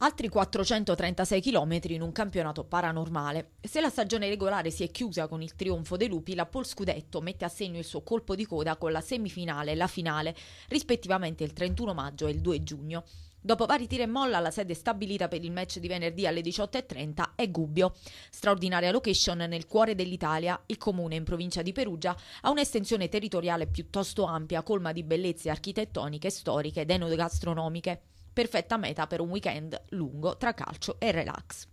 altri 436 km in un campionato paranormale. Se la stagione regolare si è chiusa con il trionfo dei lupi, la Pol Scudetto mette a segno il suo colpo di coda con la semifinale e la finale, rispettivamente il 31 maggio e il 2 giugno. Dopo vari tiri e molla, la sede stabilita per il match di venerdì alle 18.30 è Gubbio. Straordinaria location nel cuore dell'Italia, il comune in provincia di Perugia ha un'estensione territoriale piuttosto ampia, colma di bellezze architettoniche, storiche ed enogastronomiche perfetta meta per un weekend lungo tra calcio e relax.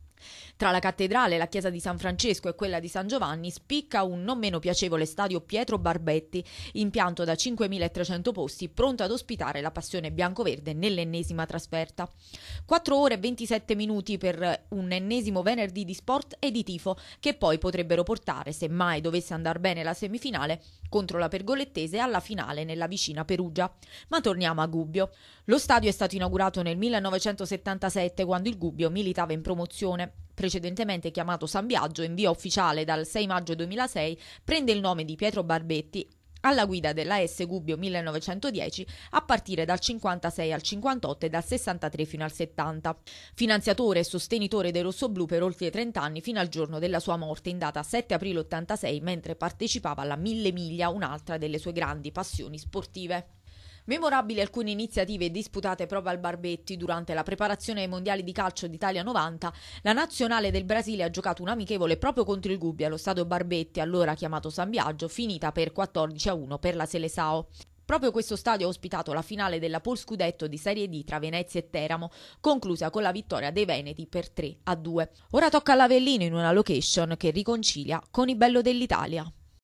Tra la cattedrale, la chiesa di San Francesco e quella di San Giovanni spicca un non meno piacevole stadio Pietro Barbetti, impianto da 5.300 posti, pronto ad ospitare la passione biancoverde nell'ennesima trasferta. 4 ore e 27 minuti per un ennesimo venerdì di sport e di tifo che poi potrebbero portare, se mai dovesse andare bene la semifinale, contro la pergolettese alla finale nella vicina Perugia. Ma torniamo a Gubbio. Lo stadio è stato inaugurato nel 1977 quando il Gubbio militava in promozione precedentemente chiamato San Biagio, in via ufficiale dal 6 maggio 2006, prende il nome di Pietro Barbetti alla guida della S Gubbio 1910 a partire dal 56 al 58 e dal 63 fino al 70. Finanziatore e sostenitore dei rossoblù per oltre 30 anni fino al giorno della sua morte in data 7 aprile 86 mentre partecipava alla Mille Miglia, un'altra delle sue grandi passioni sportive. Memorabili alcune iniziative disputate proprio al Barbetti durante la preparazione ai mondiali di calcio d'Italia 90, la nazionale del Brasile ha giocato un amichevole proprio contro il Gubbia, allo stadio Barbetti, allora chiamato San Biagio, finita per 14 a 1 per la Selesao. Proprio questo stadio ha ospitato la finale della Pol Scudetto di Serie D tra Venezia e Teramo, conclusa con la vittoria dei Veneti per 3 a 2. Ora tocca all'Avellino in una location che riconcilia con il bello dell'Italia.